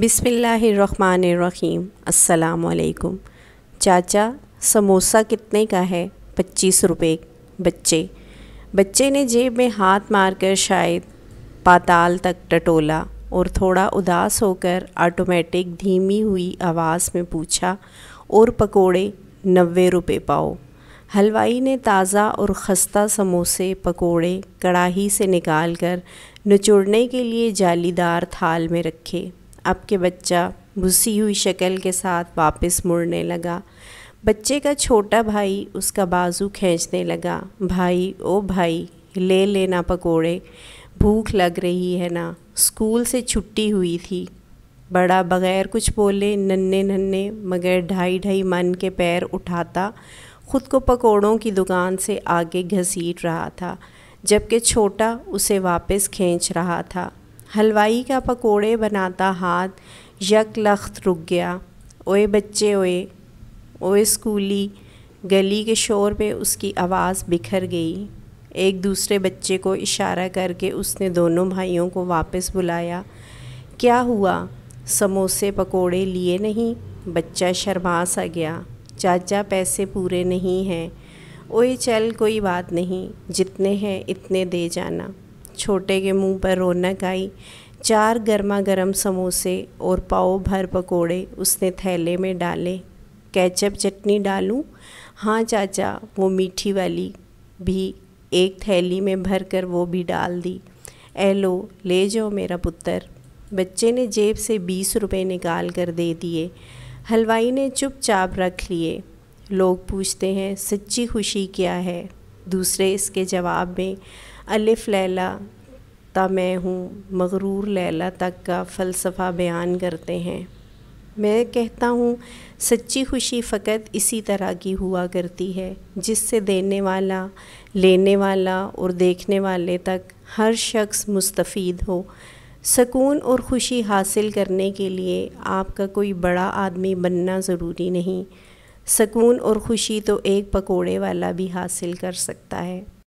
बिसमीम असलकुम चाचा समोसा कितने का है पच्चीस रुपये बच्चे बच्चे ने जेब में हाथ मारकर शायद पाताल तक टटोला और थोड़ा उदास होकर ऑटोमेटिक धीमी हुई आवाज़ में पूछा और पकोड़े नब्बे रुपये पाओ हलवाई ने ताज़ा और खस्ता समोसे पकोड़े कड़ाही से निकाल कर निचोड़ने के लिए जालीदार थाल में रखे आपके बच्चा भुसी हुई शक्ल के साथ वापस मुड़ने लगा बच्चे का छोटा भाई उसका बाजू खींचने लगा भाई ओ भाई ले लेना पकोड़े भूख लग रही है ना स्कूल से छुट्टी हुई थी बड़ा बगैर कुछ बोले नन्ने नन्ने मगर ढाई ढाई मन के पैर उठाता खुद को पकोड़ों की दुकान से आगे घसीट रहा था जबकि छोटा उसे वापस खींच रहा था हलवाई का पकोड़े बनाता हाथ यक लख्त रुक गया ओए बच्चे ओए ओए स्कूली गली के शोर में उसकी आवाज़ बिखर गई एक दूसरे बच्चे को इशारा करके उसने दोनों भाइयों को वापस बुलाया क्या हुआ समोसे पकोड़े लिए नहीं बच्चा शर्मा सा गया चाचा पैसे पूरे नहीं हैं ओए चल कोई बात नहीं जितने हैं इतने दे जाना छोटे के मुंह पर रौनक आई चार गर्मा गर्म समोसे और पाव भर पकोड़े उसने थैले में डाले कैचअप चटनी डालूं हाँ चाचा वो मीठी वाली भी एक थैली में भर कर वो भी डाल दी ए लो ले जाओ मेरा पुत्र बच्चे ने जेब से बीस रुपए निकाल कर दे दिए हलवाई ने चुपचाप रख लिए लोग पूछते हैं सच्ची खुशी क्या है दूसरे इसके जवाब में अलिफ लैला ता मैं हूँ मगरूर लैला तक का फ़लसफ़ा बयान करते हैं मैं कहता हूँ सच्ची खुशी फ़कत इसी तरह की हुआ करती है जिससे देने वाला लेने वाला और देखने वाले तक हर शख्स मुस्तफ़ हो सकून और खुशी हासिल करने के लिए आपका कोई बड़ा आदमी बनना ज़रूरी नहीं सकून और खुशी तो एक पकोड़े वाला भी हासिल कर सकता है